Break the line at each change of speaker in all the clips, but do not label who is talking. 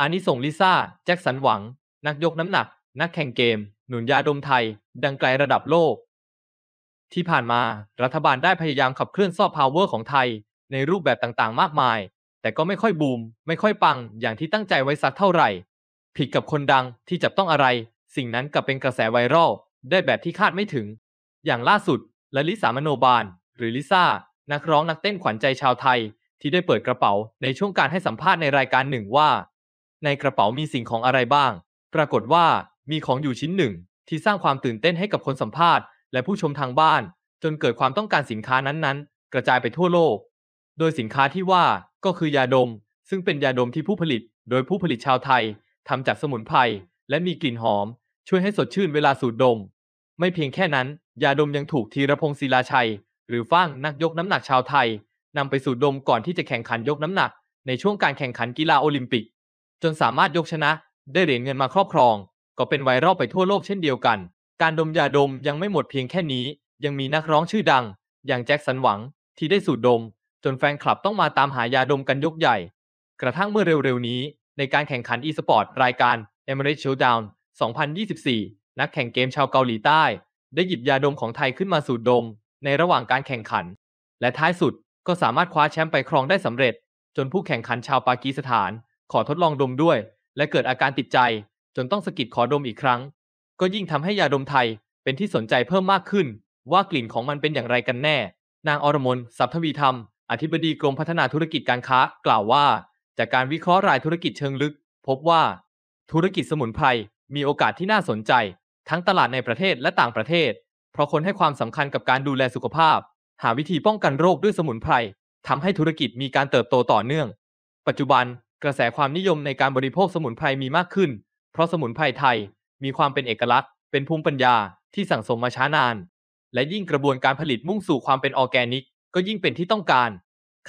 อานิสงลิซ่า แจ็คสันหวัง นักยกน้ำหนัก นักแข่งเกม หนุนยาดมไทย ดังไกลระดับโลก ที่ผ่านมารัฐบาลได้พยายามขับเคลื่อนซอฟต์พาวเวอร์ของไทย ในรูปแบบต่างๆมากมาย แต่ก็ไม่ค่อยบูม ไม่ค่อยปังอย่างที่ตั้งใจไว้สักเท่าไหร่ ผิดกับคนดังที่จับต้องอะไร สิ่งนั้นกลับเป็นกระแสไวรัลได้แบบที่คาดไม่ถึง อย่างล่าสุดลลิสามโนบาลหรือลิซ่านักร้องนักเต้นขวัญใจชาวไทย ที่ได้เปิดกระเป๋าในช่วงการให้สัมภาษณ์ในรายการหนึ่งว่าในกระเป๋ามีสิ่งของอะไรบ้าง ปรากฏว่ามีของอยู่ชิ้นหนึ่ง ที่สร้างความตื่นเต้นให้กับคนสัมภาษณ์และผู้ชมทางบ้าน จนเกิดความต้องการสินค้านั้นๆ กระจายไปทั่วโลก โดยสินค้าที่ว่าก็คือยาดม ซึ่งเป็นยาดมที่ผู้ผลิตโดยผู้ผลิตชาวไทยทำจากสมุนไพรและมีกลิ่นหอม ช่วยให้สดชื่นเวลาสูดดม ไม่เพียงแค่นั้น ยาดมยังถูกธีรพงศ์ศิลาชัย หรือฟ้างนักยกน้ำหนักชาวไทยนำไปสูดดมก่อนที่จะแข่งขันยกน้ำหนักในช่วงการแข่งขันกีฬาโอลิมปิกจนสามารถยกชนะ ได้เหรียญเงินมาครอบครอง ก็เป็นไวรัลไปทั่วโลกเช่นเดียวกัน การดมยาดมยังไม่หมดเพียงแค่นี้ ยังมีนักร้องชื่อดัง อย่างแจ็คสันหวัง ที่ได้สูดดม จนแฟนคลับต้องมาตามหายาดมกันยกใหญ่ กระทั่งเมื่อเร็วๆนี้ ในการแข่งขันอีสปอร์ตรายการ e m e r a t e Showdown 2024 นักแข่งเกมชาวเกาหลีใต้ ได้หยิบยาดมของไทยขึ้นมาสูดดม ในระหว่างการแข่งขัน และท้ายสุดก็สามารถคว้าแชมป์ไปครองได้สำเร็จ จนผู้แข่งขันชาวปากีสถานขอทดลองดมด้วย และเกิดอาการติดใจ จนต้องสกิดขอดมอีกครั้ง ก็ยิ่งทำให้ยาดมไทย เป็นที่สนใจเพิ่มมากขึ้น ว่ากลิ่นของมันเป็นอย่างไรกันแน่ นางอรมนสัพทวีธรรม อธิบดีกรมพัฒนาธุรกิจการค้า กล่าวว่า จากการวิเคราะห์รายธุรกิจเชิงลึก พบว่า ธุรกิจสมุนไพรมีโอกาสที่น่าสนใจ ทั้งตลาดในประเทศและต่างประเทศ เพราะคนให้ความสำคัญกับการดูแลสุขภาพ หาวิธีป้องกันโรคด้วยสมุนไพรทำให้ธุรกิจมีการเติบโตต่อเนื่อง ปัจจุบันกระแสความนิยมในการบริโภคสมุนไพรมีมากขึ้น เพราะสมุนไพรไทย มีความเป็นเอกลักษณ์เป็นภูมิปัญญาที่สั่งสมมาช้านาน และยิ่งกระบวนการผลิตมุ่งสู่ความเป็นออร์แกนิกก็ยิ่งเป็นที่ต้องการ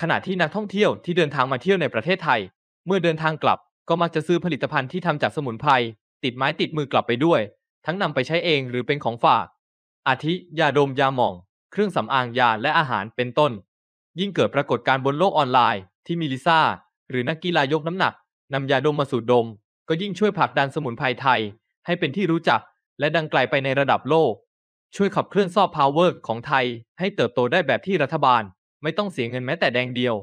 ขณะที่นักท่องเที่ยวที่เดินทางมาเที่ยวในประเทศไทย เมื่อเดินทางกลับก็มักจะซื้อผลิตภัณฑ์ที่ทำจากสมุนไพรติดไม้ติดมือกลับไปด้วย ทั้งนำไปใช้เองหรือเป็นของฝาก อาทิยาดมยาหม่อง เครื่องสำอางยาและอาหารเป็นต้น ยิ่งเกิดปรากฏการณ์บนโลกออนไลน์ ที่มีลิซ่าหรือนักกีฬายกน้ำหนักนำยาดมมาสูดดม ก็ยิ่งช่วยผลักดันสมุนไพรไทย ให้เป็นที่รู้จัก และดังไกลไปในระดับโลก ช่วยขับเคลื่อนซอฟต์พาวเวอร์ของไทย ให้เติบโตได้แบบที่รัฐบาล ไม่ต้องเสียเงินแม้แต่แดงเดียว